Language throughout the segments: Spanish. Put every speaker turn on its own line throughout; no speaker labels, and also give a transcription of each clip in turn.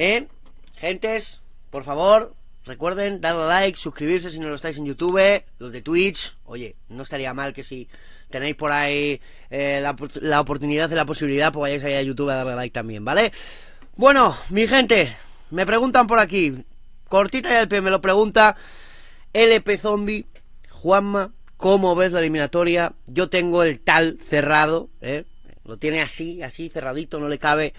¿Eh? Gentes, por favor, recuerden darle like, suscribirse si no lo estáis en YouTube, los de Twitch. Oye, no estaría mal que si tenéis por ahí eh, la, oportunidad y la posibilidad, pues vayáis ahí a YouTube a darle like también, ¿vale? Bueno, mi gente, me preguntan por aquí. Cortita y el pie me lo pregunta LP Zombie, Juanma, ¿cómo ves la eliminatoria? Yo tengo el tal cerrado, ¿eh? Lo tiene así, así cerradito, no le cabe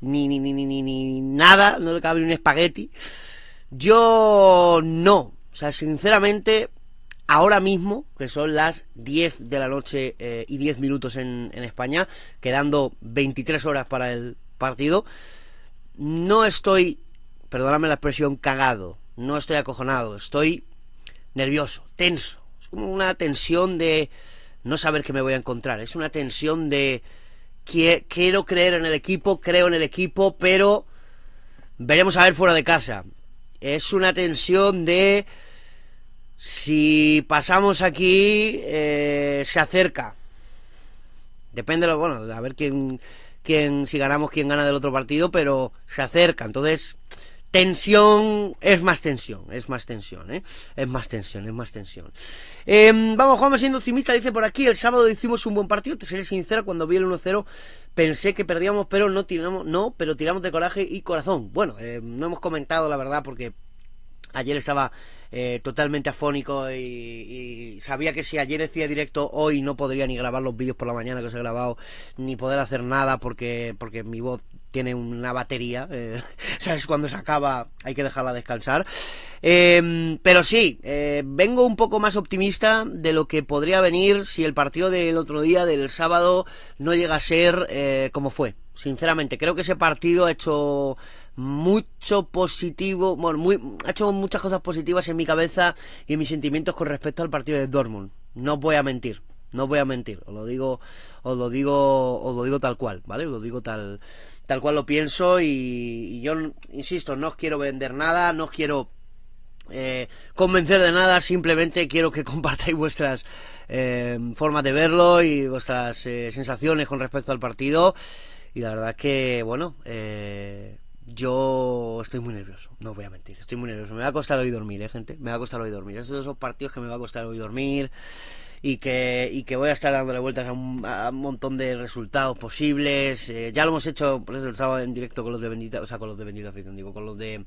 ni, ni, ni, ni, ni nada, no le cabe ni un espagueti. Yo no, o sea, sinceramente, ahora mismo, que son las 10 de la noche eh, y 10 minutos en, en España, quedando 23 horas para el partido, no estoy, perdóname la expresión, cagado, no estoy acojonado, estoy nervioso, tenso. Es como una tensión de no saber qué me voy a encontrar, es una tensión de quiero creer en el equipo, creo en el equipo, pero veremos a ver fuera de casa. Es una tensión de si pasamos aquí eh, se acerca. Depende, lo, bueno, a ver quién, quién, si ganamos, quién gana del otro partido, pero se acerca. Entonces, tensión, es más tensión, es más tensión, ¿eh? es más tensión, es más tensión. Em, vamos, Juanma siendo optimista, dice por aquí, el sábado hicimos un buen partido, te seré sincera, cuando vi el 1-0 pensé que perdíamos, pero no tiramos, no, pero tiramos de coraje y corazón. Bueno, em, no hemos comentado la verdad porque ayer estaba eh, totalmente afónico y, sabía que si ayer decía directo hoy no podría ni grabar los vídeos por la mañana que os he grabado ni poder hacer nada porque porque mi voz tiene una batería, eh, ¿sabes? Cuando se acaba hay que dejarla descansar. Em, pero sí, eh, vengo un poco más optimista de lo que podría venir si el partido del otro día, del sábado, no llega a ser eh, como fue. Sinceramente, creo que ese partido ha hecho mucho positivo, bueno, muy, ha hecho muchas cosas positivas en mi cabeza y en mis sentimientos con respecto al partido de Dortmund. No voy a mentir. No voy a mentir, os lo digo, os lo digo, os lo digo tal cual, ¿vale? Os lo digo tal, tal cual lo pienso y, yo, insisto, no os quiero vender nada, no os quiero eh, convencer de nada, simplemente quiero que compartáis vuestras eh, formas de verlo y vuestras eh, sensaciones con respecto al partido. Y la verdad es que, bueno, yo estoy muy nervioso, no voy a mentir, estoy muy nervioso. Me va a costar hoy dormir, ¿eh, gente, me va a costar hoy dormir. Esos son partidos que me va a costar hoy dormir y que, y que voy a estar dándole vueltas a un, montón de resultados posibles. Eh, ya lo hemos hecho por eso, el sábado en directo con los de Bendita, o sea, con los de Afición, digo, con los de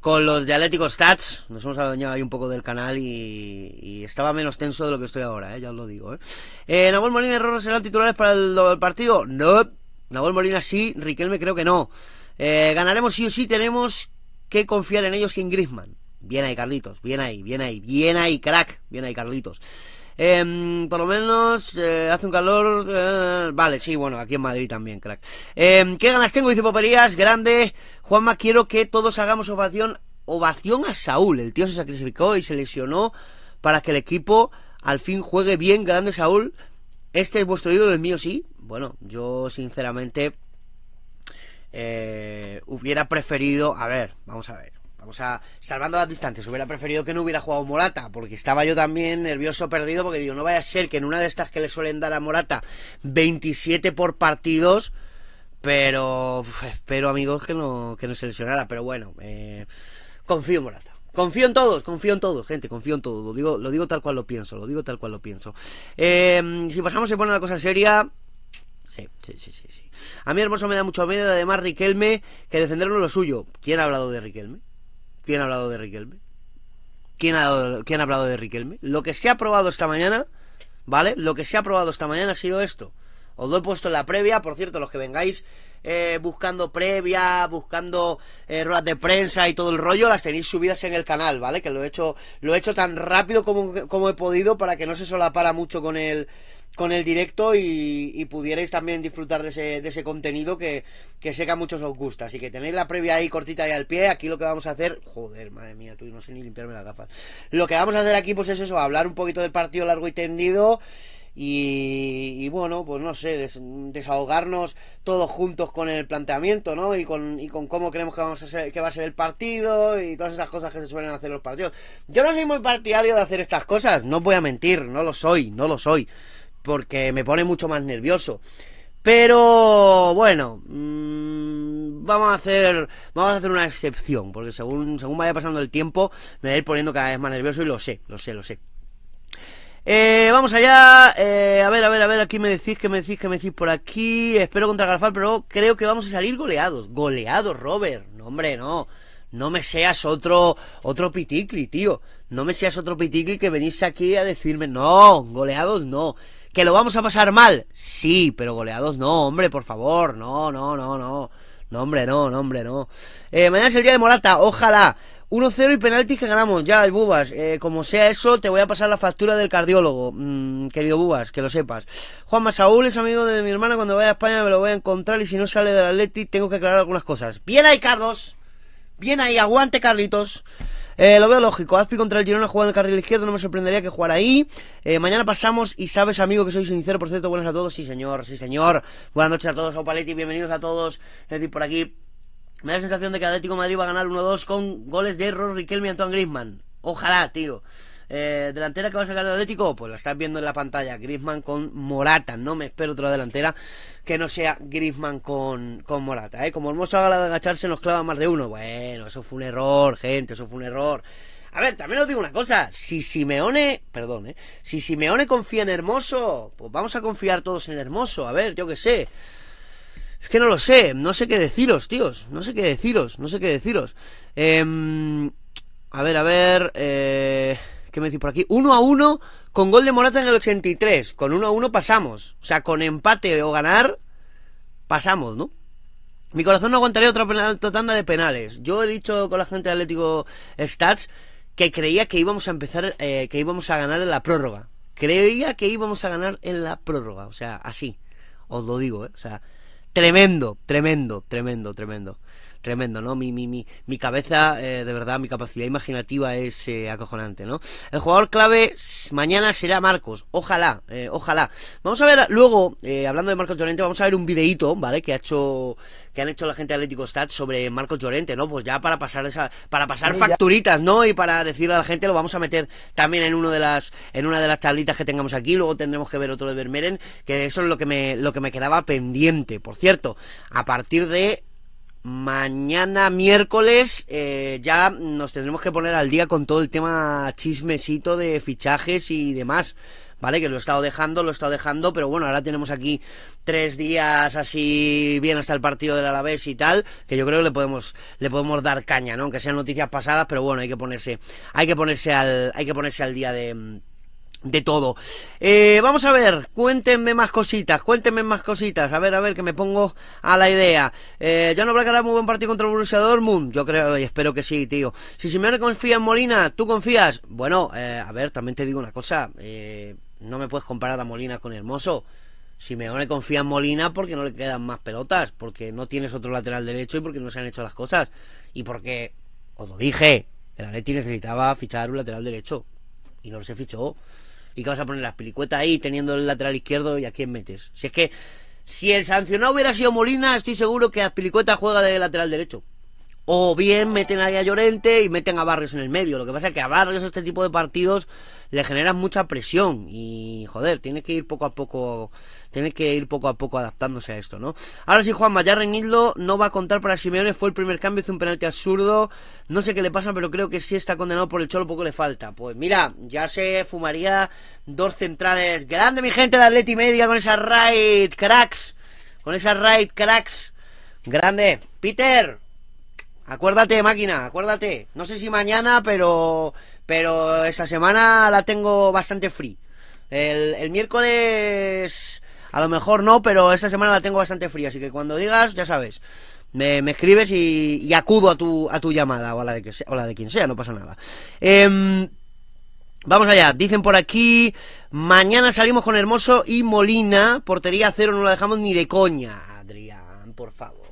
con los de Atlético Stats. Nos hemos adueñado ahí un poco del canal y, estaba menos tenso de lo que estoy ahora, eh, ya os lo digo. ¿eh? eh Molina y Rorro serán titulares para el, partido. No. Nahuel Molina sí, Riquelme creo que no. ganaremos sí o sí, tenemos que confiar en ellos sin Griezmann Bien ahí, Carlitos. Bien ahí, bien ahí, bien ahí, crack. Bien ahí, Carlitos. Em, por lo menos eh, hace un calor. Eh, vale, sí, bueno, aquí en Madrid también, crack. Em, ¿Qué ganas tengo? Dice Poperías, grande. Juanma, quiero que todos hagamos ovación, ovación a Saúl. El tío se sacrificó y se lesionó para que el equipo al fin juegue bien. Grande Saúl. Este es vuestro ídolo, el mío sí. Bueno, yo sinceramente eh, hubiera preferido. A ver, vamos a ver. O sea, salvando las distancias, hubiera preferido que no hubiera jugado Morata, porque estaba yo también nervioso, perdido, porque digo, no vaya a ser que en una de estas que le suelen dar a Morata 27 por partidos, pero espero, amigos, que no, que no se lesionara. Pero bueno, eh, confío en Morata. Confío en todos, confío en todos, gente, confío en todos. Lo digo, lo digo tal cual lo pienso, lo digo tal cual lo pienso. Em, si pasamos se pone la cosa seria. Sí, sí, sí, sí, A mí Hermoso me da mucho miedo, además Riquelme, que defenderlo lo suyo. ¿Quién ha hablado de Riquelme? ¿Quién ha hablado de Riquelme? ¿Quién ha, ha hablado de Riquelme? Lo que se ha probado esta mañana, ¿vale? Lo que se ha probado esta mañana ha sido esto. Os lo he puesto en la previa, por cierto, los que vengáis eh, buscando previa, buscando eh, ruedas de prensa y todo el rollo, las tenéis subidas en el canal, ¿vale? Que lo he hecho, lo he hecho tan rápido como, como he podido para que no se solapara mucho con el, con el directo y, pudierais también disfrutar de ese, de ese contenido que, que, sé que a muchos os gusta. Así que tenéis la previa ahí cortita y al pie. Aquí lo que vamos a hacer, joder, madre mía, tú no sé ni limpiarme las gafas. Lo que vamos a hacer aquí, pues es eso, hablar un poquito del partido largo y tendido. Y, bueno, pues no sé, desahogarnos todos juntos con el planteamiento, ¿no? Y con, y con cómo creemos que, vamos a ser, que va a ser el partido y todas esas cosas que se suelen hacer los partidos. Yo no soy muy partidario de hacer estas cosas, no voy a mentir, no lo soy, no lo soy porque me pone mucho más nervioso. Pero bueno, mm, vamos a hacer vamos a hacer una excepción, porque según según vaya pasando el tiempo me voy a ir poniendo cada vez más nervioso y lo sé, lo sé, lo sé. Eh, vamos allá, eh, a ver, a ver, a ver, aquí me decís, que me decís, que me decís por aquí, espero contra Garfal, pero creo que vamos a salir goleados, goleados, Robert, no hombre, no, no me seas otro, otro piticli, tío, no me seas otro piticli que venís aquí a decirme, no, goleados no, ¿Que lo vamos a pasar mal? Sí, pero goleados no, hombre, por favor. No, no, no, no. No, hombre, no, no, hombre, no. Eh, mañana es el día de Morata, ojalá. 1-0 y penalti que ganamos. Ya, el Bubas. Eh, como sea eso, te voy a pasar la factura del cardiólogo. Mm, querido Bubas, que lo sepas. Juan Masaúl es amigo de mi hermana. Cuando vaya a España me lo voy a encontrar. Y si no sale del Atleti, tengo que aclarar algunas cosas. Bien ahí, Carlos. Bien ahí. Aguante, Carlitos. Eh, lo veo lógico. Azpi contra el Girona jugando en el carril izquierdo, no me sorprendería que jugara ahí. Eh, mañana pasamos y sabes, amigo, que soy sincero. Por cierto, buenas a todos. Sí, señor, sí, señor. Buenas noches a todos, y Bienvenidos a todos. Es decir, por aquí. Me da la sensación de que Atlético Madrid va a ganar 1-2 con goles de Error, Riquelme y Antoine Griezmann. Ojalá, tío. Eh, delantera que va a sacar el Atlético, pues la estás viendo en la pantalla, Griezmann con Morata. No me espero otra delantera que no sea Grisman con, Morata. ¿eh? Como Hermoso haga la de agacharse, nos clava más de uno. Bueno, eso fue un error, gente, eso fue un error. A ver, también os digo una cosa, si Simeone, perdón, ¿eh? si Simeone confía en Hermoso, pues vamos a confiar todos en Hermoso, a ver, yo qué sé. Es que no lo sé, no sé qué deciros, tíos, no sé qué deciros, no sé qué deciros. Em, a ver, a ver, eh... ¿qué me decís por aquí? 1 a 1 con gol de Morata en el 83. Con 1 a 1 pasamos. O sea, con empate o ganar, pasamos, ¿no? Mi corazón no aguantaría otra, tanda de penales. Yo he dicho con la gente de Atlético Stats que creía que íbamos a empezar, eh, que íbamos a ganar en la prórroga. Creía que íbamos a ganar en la prórroga. O sea, así. Os lo digo, ¿eh? O sea, tremendo, tremendo, tremendo, tremendo tremendo, ¿no? Mi, mi, mi, mi cabeza, eh, de verdad, mi capacidad imaginativa es eh, acojonante, ¿no? El jugador clave mañana será Marcos, ojalá, eh, ojalá. Vamos a ver luego, hablando de Marcos Llorente, vamos a ver un videíto, ¿vale? Que ha hecho, que han hecho la gente de Atlético Stat sobre Marcos Llorente, ¿no? Pues ya para pasar esa, para pasar facturitas, ¿no? Y para decirle a la gente, lo vamos a meter también en uno de las, en una de las tablitas que tengamos aquí, luego tendremos que ver otro de Vermeeren, que eso es lo que me, lo que me quedaba pendiente. Por cierto, a partir de Mañana miércoles eh, ya nos tendremos que poner al día con todo el tema chismecito de fichajes y demás. ¿Vale? Que lo he estado dejando, lo he estado dejando, pero bueno, ahora tenemos aquí tres días así bien hasta el partido del Alavés y tal, que yo creo que le podemos, le podemos dar caña, ¿no? Aunque sean noticias pasadas, pero bueno, hay que ponerse, hay que ponerse al, hay que ponerse al día de de todo. Eh, vamos a ver, cuéntenme más cositas, cuéntenme más cositas. A ver, a ver, que me pongo a la idea. Eh, ya no habrá muy buen partido contra el Borussia Dortmund. Yo creo y espero que sí, tío. Si Simeone confía en Molina, ¿tú confías? Bueno, eh, a ver, también te digo una cosa. Eh, no me puedes comparar a Molina con Hermoso. Simeone confía en Molina porque no le quedan más pelotas, porque no tienes otro lateral derecho y porque no se han hecho las cosas. Y porque, os lo dije, el Atleti necesitaba fichar un lateral derecho. Y no se fichó y que vas a poner las pelicuetas ahí teniendo el lateral izquierdo y a quién metes. Si es que si el sancionado hubiera sido Molina, estoy seguro que Azpilicueta juega de lateral derecho o bien meten ahí a Llorente y meten a Barrios en el medio. Lo que pasa es que a Barrios este tipo de partidos le generan mucha presión y joder, tiene que ir poco a poco, tiene que ir poco a poco adaptándose a esto, ¿no? Ahora sí, juan ya Hildo no va a contar para Simeone, fue el primer cambio, hizo un penalti absurdo, no sé qué le pasa, pero creo que sí está condenado por el Cholo, poco le falta. Pues mira, ya se fumaría dos centrales. Grande mi gente de Atleti Media con esa raid, cracks, con esa raid, cracks. Grande, Peter. Acuérdate, máquina, acuérdate. No sé si mañana, pero, pero esta semana la tengo bastante free. El, miércoles, a lo mejor no, pero esta semana la tengo bastante fría Así que cuando digas, ya sabes. Me, escribes y, acudo a tu, a tu llamada o a la de, que o la de quien sea, no pasa nada. Em, vamos allá, dicen por aquí, mañana salimos con Hermoso y Molina, portería cero, no la dejamos ni de coña, Adrián, por favor.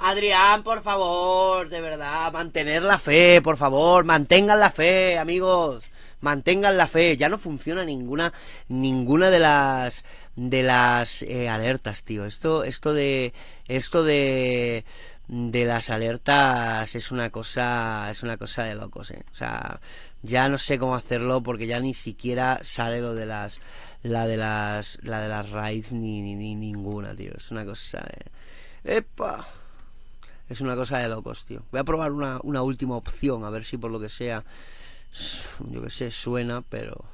Adrián, por favor, de verdad, mantener la fe, por favor, mantengan la fe, amigos, mantengan la fe. Ya no funciona ninguna, ninguna de las de las eh, alertas, tío. Esto, esto de, esto de de las alertas es una cosa es una cosa de locos ¿eh? o sea ya no sé cómo hacerlo porque ya ni siquiera sale lo de las la de las la de las raids ni, ni, ni ninguna tío es una cosa de... ¡Epa! Es una cosa de locos, tío. Voy a probar una, una última opción, a ver si por lo que sea, yo que sé, suena, pero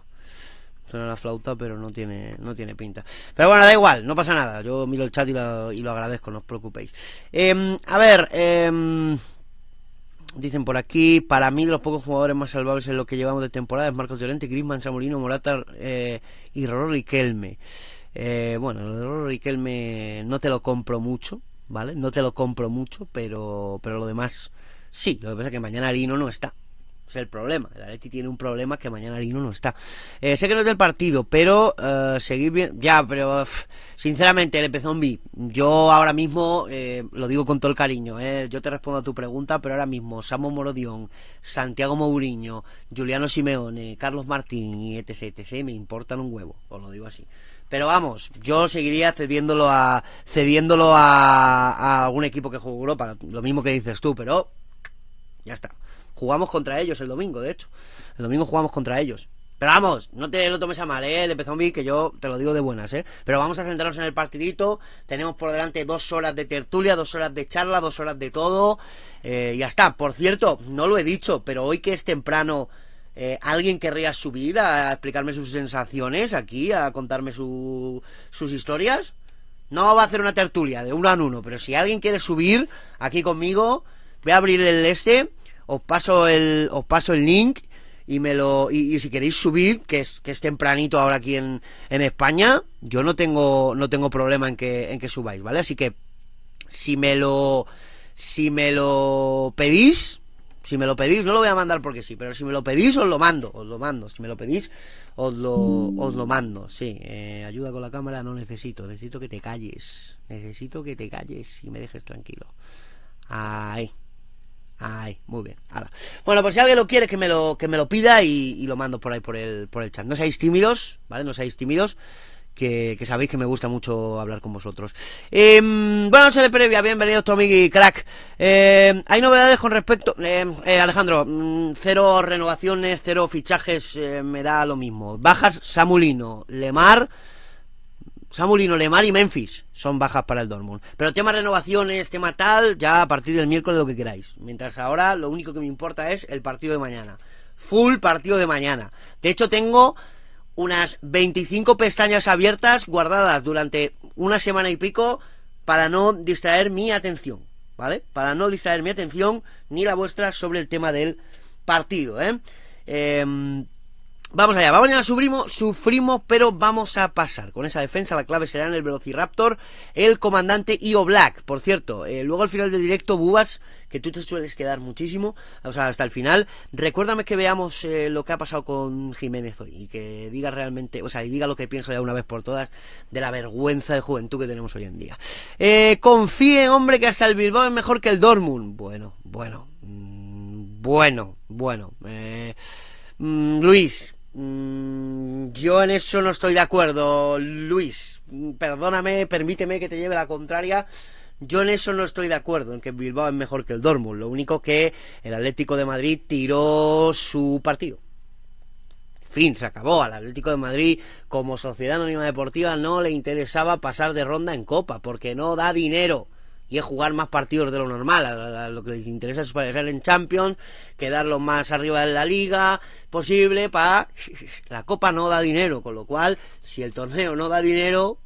suena la flauta, pero no tiene, no tiene pinta. Pero bueno, da igual, no pasa nada. Yo miro el chat y lo, y lo agradezco, no os preocupéis. Em, a ver, em, dicen por aquí, para mí de los pocos jugadores más salvables en lo que llevamos de temporada es Marcos Llorente, Griezmann, Samolino, Morata eh, y Kelme. Kelme eh, bueno, Kelme no te lo compro mucho, ¿vale? No te lo compro mucho, pero, pero lo demás sí. Lo que pasa es que mañana Arino no está. Es el problema. El Atleti tiene un problema que mañana Arino no está. Eh, sé que no es del partido, pero eh, seguir bien. Ya, pero sinceramente, el zombie. Yo ahora mismo eh, lo digo con todo el cariño. Yo te respondo a tu pregunta, pero ahora mismo Samo Morodión, Santiago Mourinho, Juliano Simeone, Carlos Martín etc, etc. Me importan un huevo. Os lo digo así. Pero vamos, yo seguiría cediéndolo a cediéndolo a, a algún equipo que juegue Europa, lo mismo que dices tú, pero ya está. Jugamos contra ellos el domingo, de hecho. El domingo jugamos contra ellos. Pero vamos, no te lo tomes a mal, ¿eh? El que yo te lo digo de buenas, ¿eh? Pero vamos a centrarnos en el partidito. Tenemos por delante dos horas de tertulia, dos horas de charla, dos horas de todo. Eh, ya está. Por cierto, no lo he dicho, pero hoy que es temprano, eh, ¿Alguien querría subir a explicarme sus sensaciones aquí, a contarme sus historias? No va a hacer una tertulia de uno a uno, pero si alguien quiere subir aquí conmigo, voy a abrir el este, os paso el, os paso el link y me lo y, si queréis subir, que es, que es tempranito ahora aquí en, en, España, yo no tengo no tengo problema en que en que subáis, ¿vale? Así que si me lo si me lo pedís, si me lo pedís, no lo voy a mandar porque sí, pero si me lo pedís, os lo mando, os lo mando. Si me lo pedís, os lo, os lo mando. Sí, eh, ayuda con la cámara no necesito, necesito que te calles. Necesito que te calles y me dejes tranquilo. Ahí. Ay, muy bien. Ahora. Bueno, pues si alguien lo quiere, que me lo, que me lo pida y, lo mando por ahí por el, por el chat. No seáis tímidos, ¿vale? No seáis tímidos que, sabéis que me gusta mucho hablar con vosotros. Eh, buenas noches de previa, bienvenidos Tommy y Crack. Em, hay novedades con respecto... Em, eh, Alejandro, mm, cero renovaciones, cero fichajes, eh, me da lo mismo. Bajas Samulino, Lemar... Samulino, Lemar y Memphis son bajas para el Dortmund. Pero tema renovaciones, tema tal, ya a partir del miércoles lo que queráis. Mientras ahora lo único que me importa es el partido de mañana. Full partido de mañana. De hecho tengo unas 25 pestañas abiertas guardadas durante una semana y pico para no distraer mi atención, ¿vale? Para no distraer mi atención ni la vuestra sobre el tema del partido, ¿eh? eh Vamos allá, vamos vamos sufrimos, sufrimos, pero vamos a pasar. Con esa defensa la clave será en el Velociraptor, el comandante Io Black. Por cierto, eh, luego al final del directo, Bubas, que tú te sueles quedar muchísimo, o sea, hasta el final, recuérdame que veamos eh, lo que ha pasado con Jiménez hoy y que diga realmente, o sea, y diga lo que pienso ya una vez por todas de la vergüenza de juventud que tenemos hoy en día. Eh, confíe, hombre, que hasta el Bilbao es mejor que el Dortmund. Bueno, bueno, mm, bueno, bueno. Eh, mm, Luis, Mm, yo en eso no estoy de acuerdo, Luis. Mm, perdóname, permíteme que te lleve la contraria. Yo en eso no estoy de acuerdo, en que Bilbao es mejor que el Dortmund. Lo único que el Atlético de Madrid tiró su partido. Fin, se acabó. Al Atlético de Madrid, como sociedad anónima deportiva, no le interesaba pasar de ronda en Copa, porque no da dinero y es jugar más partidos de lo normal. lo que les interesa es parecer en Champions, lo más arriba de la liga posible para... La copa no da dinero, con lo cual, si el torneo no da dinero,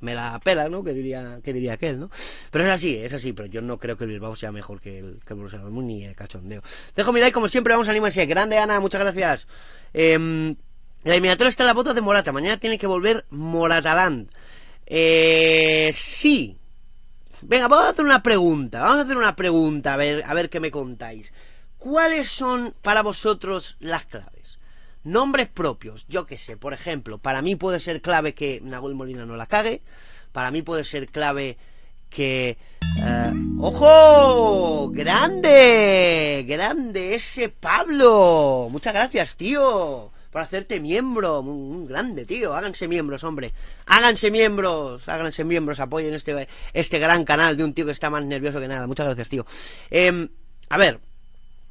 me la pela, ¿no? Que diría, que diría aquel, ¿no? Pero es así, es así, pero yo no creo que el Bilbao sea mejor que el, que el Borussia ni el cachondeo. Dejo mi like, como siempre, vamos a animarse. Grande Ana, muchas gracias. Em, la eliminatoria está en la bota de Morata, mañana tiene que volver Morataland. Eh, sí, Venga, vamos a hacer una pregunta. Vamos a hacer una pregunta, a ver, a ver qué me contáis. ¿Cuáles son para vosotros las claves? Nombres propios, yo qué sé, por ejemplo, para mí puede ser clave que Nahuel Molina no la cague, para mí puede ser clave que... Eh, ¡Ojo! ¡Grande! ¡Grande ese Pablo! Muchas gracias, tío para hacerte miembro. Un, grande, tío. Háganse miembros, hombre. Háganse miembros. Háganse miembros. Apoyen este, este gran canal de un tío que está más nervioso que nada. Muchas gracias, tío. Em, a ver.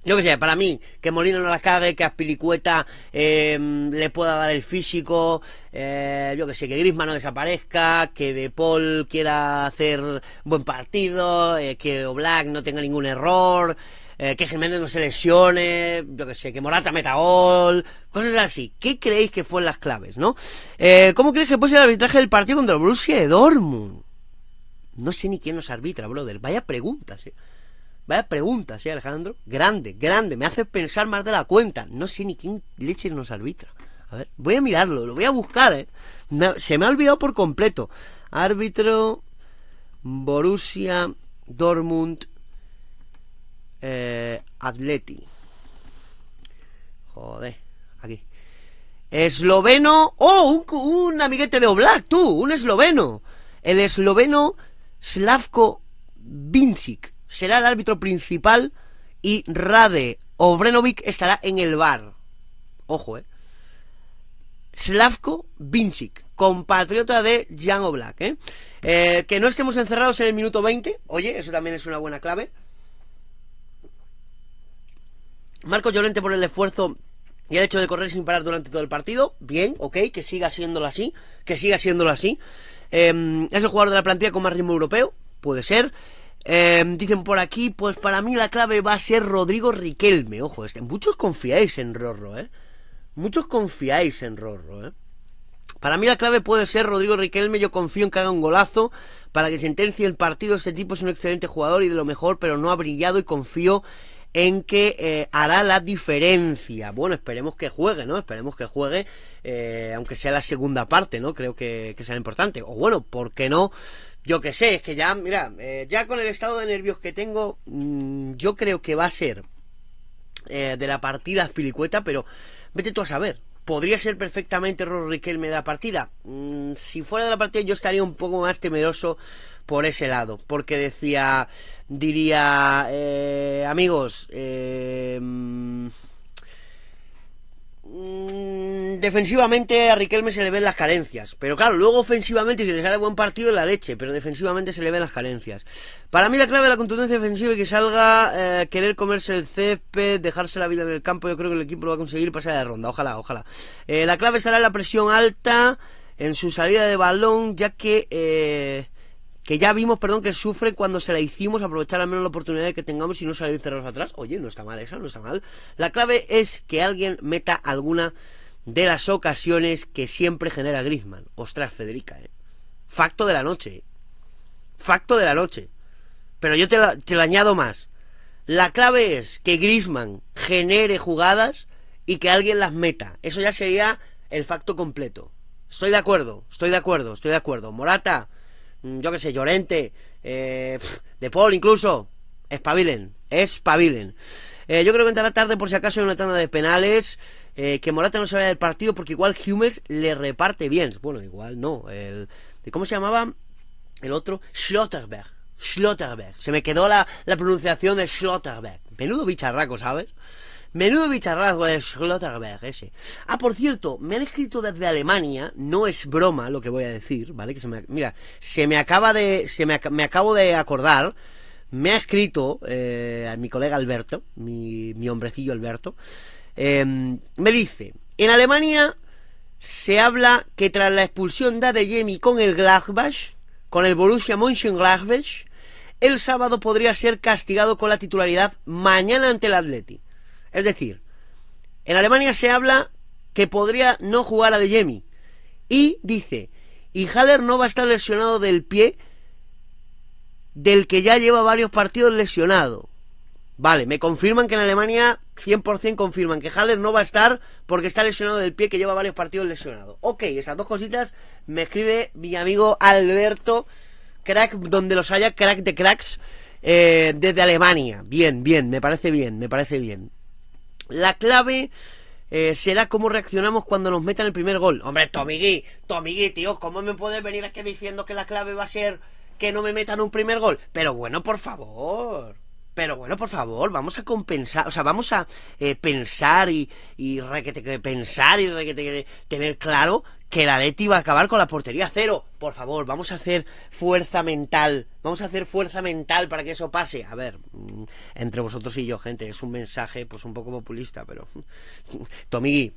Yo que sé, para mí, que Molina no la cague, que a em, le pueda dar el físico, eh, yo que sé, que Grisman no desaparezca, que De Paul quiera hacer buen partido, eh, que Oblak no tenga ningún error, eh, que Jiménez no se lesione, yo que sé, que Morata meta gol, cosas así. ¿Qué creéis que fueron las claves, no? Eh, ¿Cómo creéis que puede ser el arbitraje del partido contra Borussia Dortmund? No sé ni quién nos arbitra, brother. Vaya preguntas, eh. Vaya preguntas, eh, Alejandro. Grande, grande. Me hace pensar más de la cuenta. No sé ni quién leche nos arbitra. A ver, voy a mirarlo, lo voy a buscar, eh. se me ha olvidado por completo. Árbitro Borussia Dortmund eh, Atleti. Joder, aquí. Esloveno. ¡Oh! Un, amiguete de Oblak, tú, un esloveno. El esloveno Slavko Vincic será el árbitro principal y Rade Obrenovic estará en el bar. Ojo, eh. Slavko Vincic, compatriota de Jan Oblak, eh. Eh, Que no estemos encerrados en el minuto 20. Oye, eso también es una buena clave. Marcos Llorente por el esfuerzo y el hecho de correr sin parar durante todo el partido, bien, ok, que siga siéndolo así, que siga siéndolo así. Em, es el jugador de la plantilla con más ritmo europeo, puede ser. Em, dicen por aquí, pues para mí la clave va a ser Rodrigo Riquelme. Ojo, este, muchos confiáis en Rorro, ¿eh? Muchos confiáis en Rorro, ¿eh? Para mí la clave puede ser Rodrigo Riquelme, yo confío en que haga un golazo para que sentencie el partido. Este tipo es un excelente jugador y de lo mejor, pero no ha brillado y confío en que eh, hará la diferencia. Bueno, esperemos que juegue, ¿no? Esperemos que juegue, eh, aunque sea la segunda parte, ¿no? Creo que, sea será importante. O bueno, ¿por qué no? Yo que sé, es que ya, mira, eh, ya con el estado de nervios que tengo, mm, yo creo que va a ser de la partida espilicueta, pero vete tú a saber. ¿Podría ser perfectamente Rorriquelme de la partida? Mm, si fuera de la partida yo estaría un poco más temeroso por ese lado, porque decía, diría, eh, amigos, eh, mm, defensivamente a Riquelme se le ven las carencias, pero claro, luego ofensivamente si le sale buen partido es la leche, pero defensivamente se le ven las carencias. Para mí la clave de la contundencia defensiva es que salga eh, querer comerse el césped, dejarse la vida en el campo, yo creo que el equipo lo va a conseguir pasar de ronda, ojalá, ojalá. la clave será la presión alta en su salida de balón, ya que que ya vimos, perdón, que sufre cuando se la hicimos, aprovechar al menos la oportunidad que tengamos y no salir cerrados atrás. Oye, no está mal eso, no está mal. La clave es que alguien meta alguna de las ocasiones que siempre genera Griezmann. Ostras, Federica, ¿eh? Facto de la noche. Eh. Facto de la noche. Pero yo te, la, te lo añado más. La clave es que Griezmann genere jugadas y que alguien las meta. Eso ya sería el facto completo. Estoy de acuerdo, estoy de acuerdo, estoy de acuerdo. Morata, Mm, yo qué sé, Llorente, eh, De Paul incluso, espabilen, espabilen. Eh, yo creo que entrará tarde por si acaso hay una tanda de penales. Eh, que Morata no se vaya del partido porque igual Hummels le reparte bien. Bueno, igual no. El, ¿Cómo se llamaba el otro? Schlotterberg. Schlotterberg. Se me quedó la, la pronunciación de Schlotterberg. Menudo bicharraco, ¿sabes? Menudo bicharrazo es Schlotterberg ese. Ah, por cierto, me han escrito desde Alemania, no es broma lo que voy a decir, ¿vale? Que se me, mira, se me acaba de, se me, acabo de acordar, me ha escrito eh, mi colega Alberto, mi, mi hombrecillo Alberto, em, me dice, en Alemania se habla que tras la expulsión de Adeyemi con el Gladbach, con el Borussia Mönchengladbach, el sábado podría ser castigado con la titularidad mañana ante el Atleti. Es decir, en Alemania se habla que podría no jugar a De Jemi. Y dice, y Haller no va a estar lesionado del pie del que ya lleva varios partidos lesionado. Vale, me confirman que en Alemania 100% confirman que Haller no va a estar porque está lesionado del pie que lleva varios partidos lesionado. Ok, esas dos cositas me escribe mi amigo Alberto, crack donde los haya, crack de cracks, eh, desde Alemania. Bien, bien, me parece bien, me parece bien. La clave eh, será cómo reaccionamos cuando nos metan el primer gol. Hombre, Tomigui, Tomigui, tío, ¿cómo me puedes venir aquí este diciendo que la clave va a ser que no me metan un primer gol? Pero bueno, por favor. Pero bueno, por favor, vamos a compensar, o sea, vamos a eh, pensar y, y pensar y tener claro que la Leti va a acabar con la portería cero. Por favor, vamos a hacer fuerza mental. Vamos a hacer fuerza mental para que eso pase. A ver, mm, entre vosotros y yo, gente, es un mensaje pues un poco populista, pero... Tomigui,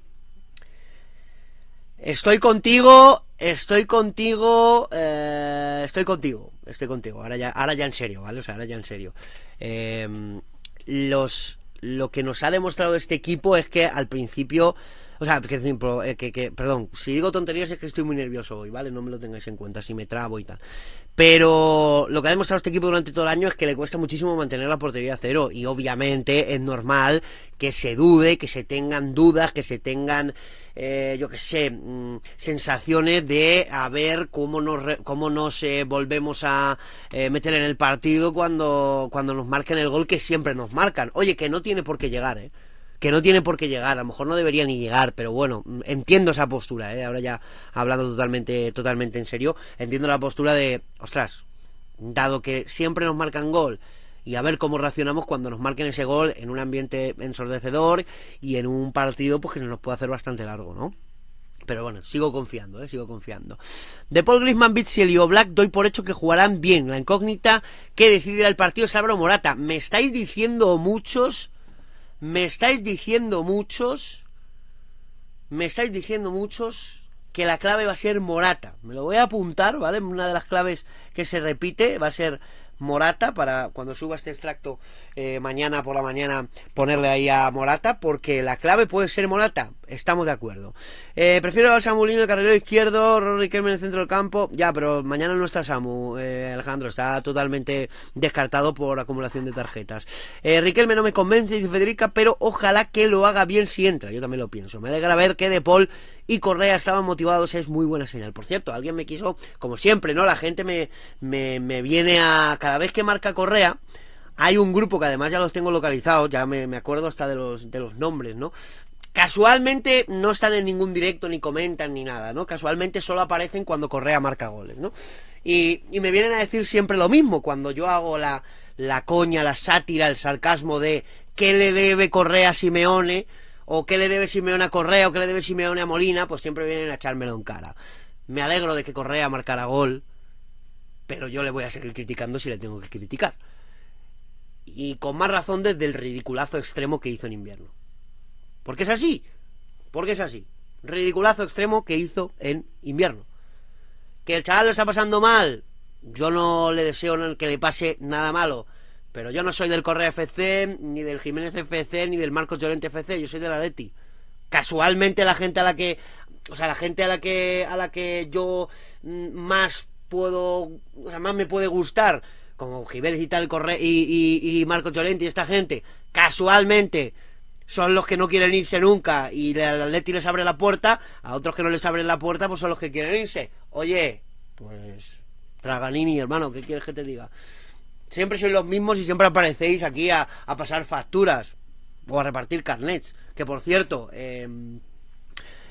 Estoy contigo, estoy contigo, eh, estoy contigo, estoy contigo. Ahora ya, ahora ya en serio, ¿vale? O sea, ahora ya en serio. Em, los, lo que nos ha demostrado este equipo es que al principio, o sea, eh, que, perdón, si digo tonterías es que estoy muy nervioso hoy, ¿vale? No me lo tengáis en cuenta, si me trabo y tal. Pero lo que ha demostrado este equipo durante todo el año es que le cuesta muchísimo mantener la portería a cero. Y obviamente es normal que se dude, que se tengan dudas, que se tengan eh, yo qué sé, mm, sensaciones de a ver cómo nos, cómo nos eh, volvemos a eh, meter en el partido cuando, cuando nos marquen el gol que siempre nos marcan. Oye, que no tiene por qué llegar, ¿eh? que no tiene por qué llegar, a lo mejor no debería ni llegar, pero bueno, mm, entiendo esa postura, ¿eh? ahora ya hablando totalmente, totalmente en serio, entiendo la postura de, ostras, dado que siempre nos marcan gol, y a ver cómo reaccionamos cuando nos marquen ese gol en un ambiente ensordecedor y en un partido pues que nos puede hacer bastante largo, ¿no? Pero bueno, sigo confiando, ¿eh? sigo confiando. De Paul Grisman, Bitzel y Black doy por hecho que jugarán bien. La incógnita que decidirá el partido es Álvaro Morata. Me estáis diciendo muchos, me estáis diciendo muchos, me estáis diciendo muchos que la clave va a ser Morata. Me lo voy a apuntar, ¿vale? Una de las claves que se repite va a ser Morata para cuando suba este extracto eh, mañana por la mañana ponerle ahí a Morata porque la clave puede ser Morata estamos de acuerdo. Eh, prefiero al Samulino de carrilero izquierdo, Rory en el centro del campo. Ya, pero mañana no está Samu, eh, Alejandro. Está totalmente descartado por acumulación de tarjetas. Eh, Riquelme no me convence, dice Federica, pero ojalá que lo haga bien si entra. Yo también lo pienso. Me alegra ver que De Paul y Correa estaban motivados. Es muy buena señal. Por cierto, alguien me quiso, como siempre, ¿no? La gente me, viene a. Cada vez que marca Correa. Hay un grupo que además ya los tengo localizados, ya me, me acuerdo hasta de los, de los nombres, ¿no? casualmente no están en ningún directo ni comentan ni nada, ¿no? Casualmente solo aparecen cuando Correa marca goles, ¿no? Y, me vienen a decir siempre lo mismo cuando yo hago la, la coña, la sátira, el sarcasmo de qué le debe Correa a Simeone o qué le debe Simeone a Correa o qué le debe Simeone a Molina, pues siempre vienen a echármelo en cara. Me alegro de que Correa marcara gol, pero yo le voy a seguir criticando si le tengo que criticar. Y con más razón desde el ridiculazo extremo que hizo en invierno. Porque es así. Porque es así. Ridiculazo extremo que hizo en invierno. Que el chaval lo está pasando mal. Yo no le deseo que le pase nada malo. Pero yo no soy del Correa FC, ni del Jiménez FC, ni del Marcos Llorente FC. Yo soy del Leti... Casualmente la gente a la que... O sea, la gente a la que, a la que yo mm, más puedo... O sea, más me puede gustar. Como Jiménez y tal, Correa, y, y, y Marcos Llorente y esta gente. Casualmente son los que no quieren irse nunca y el Atleti les abre la puerta, a otros que no les abren la puerta, pues son los que quieren irse. Oye, pues Traganini, hermano, ¿qué quieres que te diga? Siempre sois los mismos y siempre aparecéis aquí a, a pasar facturas o a repartir carnets. Que por cierto, eh,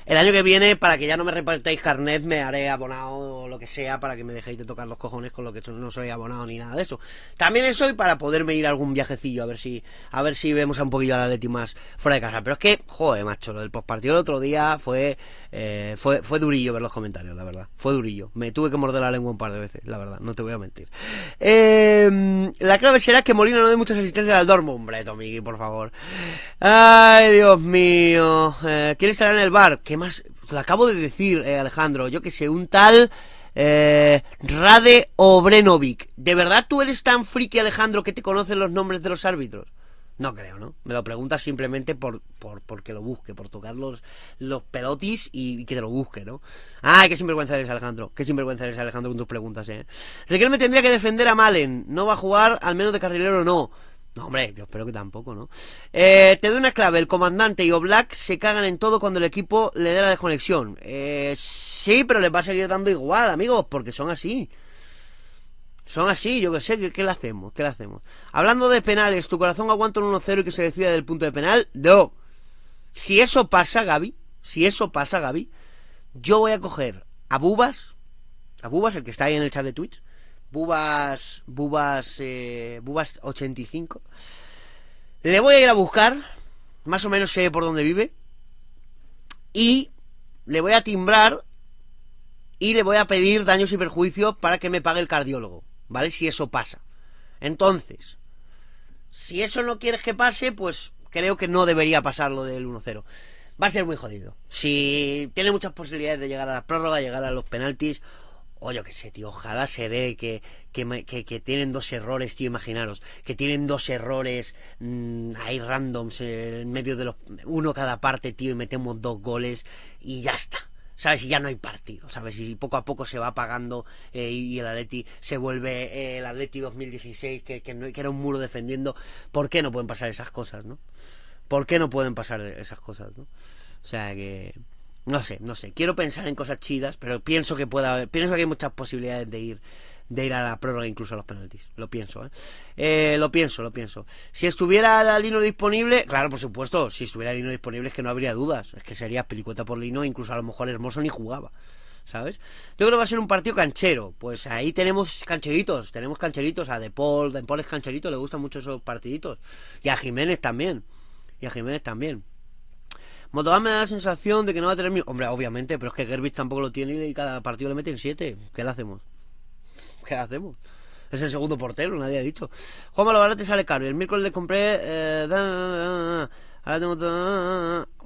el año que viene, para que ya no me repartáis carnet, me haré abonado o lo que sea para que me dejéis de tocar los cojones con lo que no soy abonado ni nada de eso. También eso y para poderme ir a algún viajecillo, a ver si, a ver si vemos a un poquillo a la Leti más fuera de casa. Pero es que, joder, macho, lo del postpartido el otro día fue eh, fue, fue durillo ver los comentarios, la verdad. Fue durillo. Me tuve que morder la lengua un par de veces, la verdad. No te voy a mentir. Em, la clave será que Molina no dé muchas asistencias al Dormo. Hombre, Tomigui, por favor. Ay, Dios mío. Eh, ¿Quién estará en el bar? ¿Qué más? Lo acabo de decir, eh, Alejandro. Yo que sé, un tal... Eh, Rade Obrenovic. ¿De verdad tú eres tan friki, Alejandro, que te conocen los nombres de los árbitros? No creo, ¿no? Me lo preguntas simplemente por, por porque lo busque, por tocar los, los pelotis y, que te lo busque, ¿no? ¡Ay, qué sinvergüenza eres, Alejandro! ¡Qué sinvergüenza eres, Alejandro, con tus preguntas, eh! me tendría que defender a Malen. No va a jugar, al menos de carrilero no. No, hombre, yo espero que tampoco, ¿no? Eh, te doy una clave. El comandante y Oblak se cagan en todo cuando el equipo le dé la desconexión. Eh, sí, pero les va a seguir dando igual, amigos, porque son así. Son así, yo que sé, ¿qué, le hacemos? ¿Qué le hacemos? Hablando de penales, ¿tu corazón aguanta un 1-0 y que se decida del punto de penal? No. Si eso pasa, Gaby, si eso pasa, Gaby, yo voy a coger a Bubas, a Bubas, el que está ahí en el chat de Twitch, Bubas, Bubas, eh, Bubas 85. Le voy a ir a buscar, más o menos sé por dónde vive, y le voy a timbrar y le voy a pedir daños y perjuicios para que me pague el cardiólogo. ¿vale? Si eso pasa. Entonces, si eso no quieres que pase, pues creo que no debería pasar lo del 1-0. Va a ser muy jodido. Si tiene muchas posibilidades de llegar a la prórroga, llegar a los penaltis, o yo qué sé, tío, ojalá se dé que, tienen dos errores, tío, imaginaros, que tienen dos errores mm, Hay randoms eh, en medio de los... uno cada parte, tío, y metemos dos goles y ya está. ¿sabes? si ya no hay partido, ¿sabes? si poco a poco se va apagando eh, y el Atleti se vuelve eh, el Atleti 2016, que, era un muro defendiendo. ¿Por qué no pueden pasar esas cosas, no? ¿Por qué no pueden pasar esas cosas, no? O sea que... No sé, no sé. Quiero pensar en cosas chidas, pero pienso que pueda, pienso que hay muchas posibilidades de ir de ir a la prórroga, incluso a los penaltis. Lo pienso, ¿eh? ¿eh? lo pienso, lo pienso. Si estuviera Lino disponible, claro, por supuesto, si estuviera Lino disponible es que no habría dudas. Es que sería pelicueta por Lino, incluso a lo mejor Hermoso ni jugaba. ¿Sabes? Yo creo que va a ser un partido canchero. Pues ahí tenemos cancheritos, tenemos cancheritos. A De Paul, De Paul es cancherito, le gustan mucho esos partiditos. Y a Jiménez también. Y a Jiménez también. Motoban me da la sensación de que no va a tener... Hombre, obviamente, pero es que Gerbich tampoco lo tiene y cada partido le meten 7. ¿Qué le hacemos? ¿qué hacemos? Es el segundo portero, nadie ha dicho. Juan lo barato sale caro. el miércoles le compré... Eh, ahora tengo...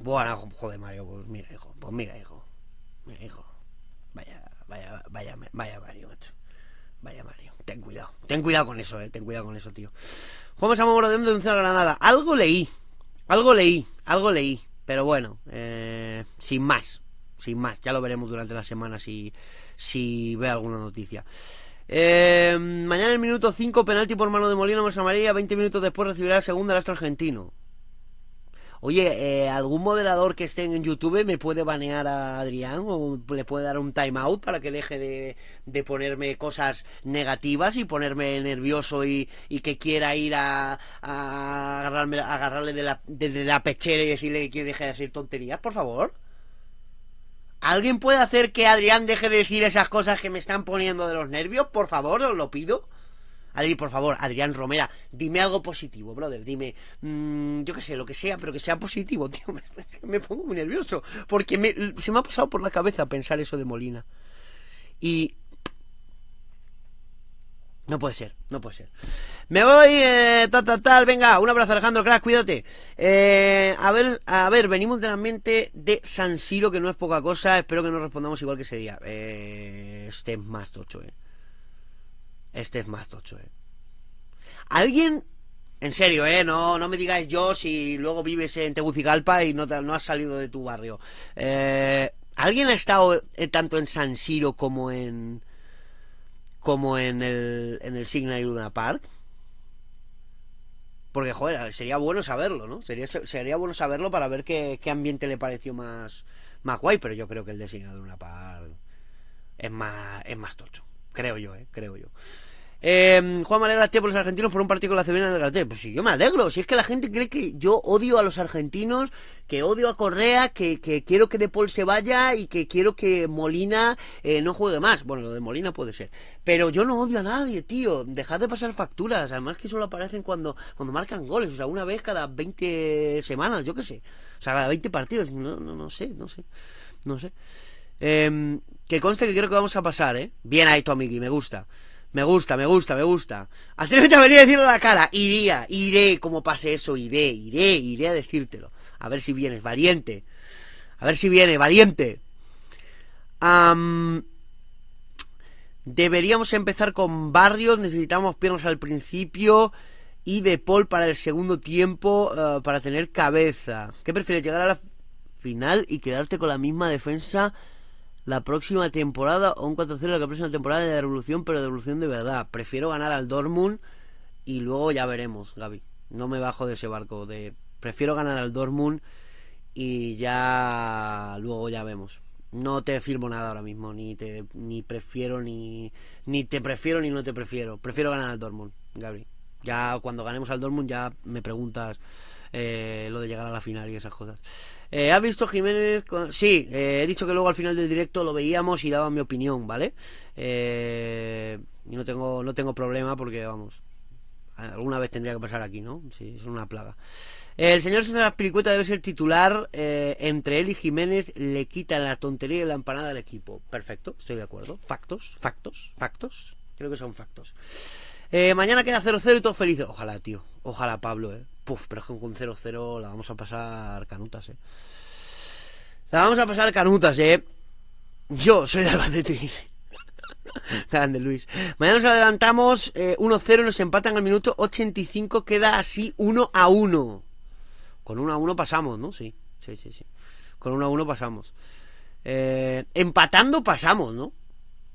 Bueno, joder, Mario, pues mira, hijo. Pues mira, hijo. Mira, hijo. Vaya, vaya, vaya, vaya Mario, Vaya Mario. Ten cuidado. Ten cuidado con eso, eh. Ten cuidado con eso, tío. Juan ha Morodión de la Granada. Algo leí. Algo leí. Algo leí. Pero bueno, eh, sin más. Sin más. Ya lo veremos durante la semana si, si ve alguna noticia. Eh, mañana en el minuto 5, penalti por mano de Molina, Mesa María, 20 minutos después recibirá la segunda el astro argentino. Oye, eh, ¿algún moderador que esté en YouTube me puede banear a Adrián o le puede dar un timeout para que deje de, de, ponerme cosas negativas y ponerme nervioso y, que quiera ir a, agarrarme, agarrarle de la, de la pechera y decirle que deje de decir tonterías, por favor? ¿Alguien puede hacer que Adrián deje de decir esas cosas que me están poniendo de los nervios? Por favor, os lo pido. Adri, por favor, Adrián Romera, dime algo positivo, brother. Dime, mm, yo qué sé, lo que sea, pero que sea positivo, tío. Me, pongo muy nervioso. Porque se me ha pasado por la cabeza pensar eso de Molina. Y no puede ser, no puede ser. Me voy, eh, tal, tal, tal. Venga, un abrazo, Alejandro Crash, cuídate. Eh, a ver, a ver, venimos la mente de San Siro, que no es poca cosa. Espero que no respondamos igual que ese día. Eh, este es más tocho, eh. Este es más tocho, eh. ¿Alguien en serio, ¿eh? No, no me digáis yo si luego vives en Tegucigalpa y no, no has salido de tu barrio. Eh, ¿Alguien ha estado eh, tanto en San Siro como en, como en el, en el Signal Iduna Park. Porque, joder, sería bueno saberlo, ¿no? Sería, sería bueno saberlo para ver qué, qué ambiente le pareció más, más guay, pero yo creo que el de Signal Iduna Park es más, es más tocho. Creo yo, ¿eh? Creo yo. Eh, Juan, me alegra por los argentinos por un partido con la Cebina en el Pues sí, yo me alegro. Si es que la gente cree que yo odio a los argentinos, que odio a Correa, que, que quiero que De Paul se vaya y que quiero que Molina eh, no juegue más. Bueno, lo de Molina puede ser. Pero yo no odio a nadie, tío. Dejad de pasar facturas. Además que solo aparecen cuando, cuando marcan goles. O sea, una vez cada 20 semanas, yo qué sé. O sea, cada 20 partidos. No, no, no sé, no sé. No sé. Em, que conste que creo que vamos a pasar, ¿eh? Bien ahí, Tommy, me gusta. Me gusta, me gusta, me gusta. Atrévete te venir a decirlo a la cara. Iría, iré, como pase eso, iré, iré, iré a decírtelo. A ver si vienes, valiente. A ver si viene, valiente. deberíamos empezar con Barrios. Necesitamos piernas al principio. Y De Paul para el segundo tiempo. Eh, para tener cabeza. ¿Qué prefieres? ¿Llegar a la final y quedarte con la misma defensa? la próxima temporada o un 4-0 la próxima temporada de revolución, pero de revolución de verdad. Prefiero ganar al Dortmund y luego ya veremos, Gaby. No me bajo de ese barco de prefiero ganar al Dortmund y ya luego ya vemos. No te firmo nada ahora mismo, ni te ni prefiero ni ni te prefiero ni no te prefiero. Prefiero ganar al Dortmund, Gaby. Ya cuando ganemos al Dortmund ya me preguntas eh, lo de llegar a la final y esas cosas. Eh, ¿Has visto Jiménez? Sí, eh, he dicho que luego al final del directo lo veíamos y daba mi opinión, ¿vale? Eh, y no tengo, no tengo problema porque, vamos, alguna vez tendría que pasar aquí, ¿no? Sí, es una plaga. El señor César Piricueta debe ser titular. entre él y Jiménez le quitan la tontería y la empanada al equipo. Perfecto, estoy de acuerdo. Factos, factos, factos. Creo que son factos. mañana queda 0-0 y todos felices. Ojalá, tío. Ojalá, Pablo, ¿eh? Puff, pero es que con 0-0 la vamos a pasar canutas, eh. La vamos a pasar canutas, eh. Yo soy de Albacete. Grande Luis. Mañana nos adelantamos 1-0, eh, nos empatan al minuto 85, queda así 1 1. Con 1 1 pasamos, ¿no? Sí, sí, sí, sí. Con 1 1 pasamos. Eh, empatando pasamos, ¿no?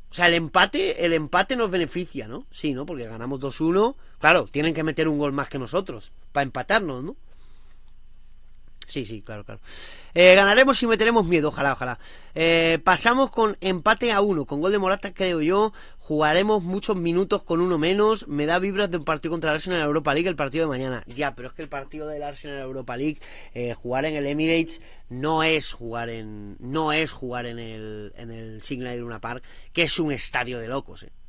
O sea, el empate, el empate nos beneficia, ¿no? Sí, ¿no? Porque ganamos 2-1. Claro, tienen que meter un gol más que nosotros para empatarnos, ¿no? Sí, sí, claro, claro. Eh, ganaremos si meteremos miedo, ojalá, ojalá. Eh, pasamos con empate a uno, con gol de Morata, creo yo. Jugaremos muchos minutos con uno menos. Me da vibras de un partido contra el Arsenal en Europa League el partido de mañana. Ya, pero es que el partido del Arsenal en Europa League, eh, jugar en el Emirates, no es jugar en. No es jugar en el, en el Signal Park, que es un estadio de locos, eh.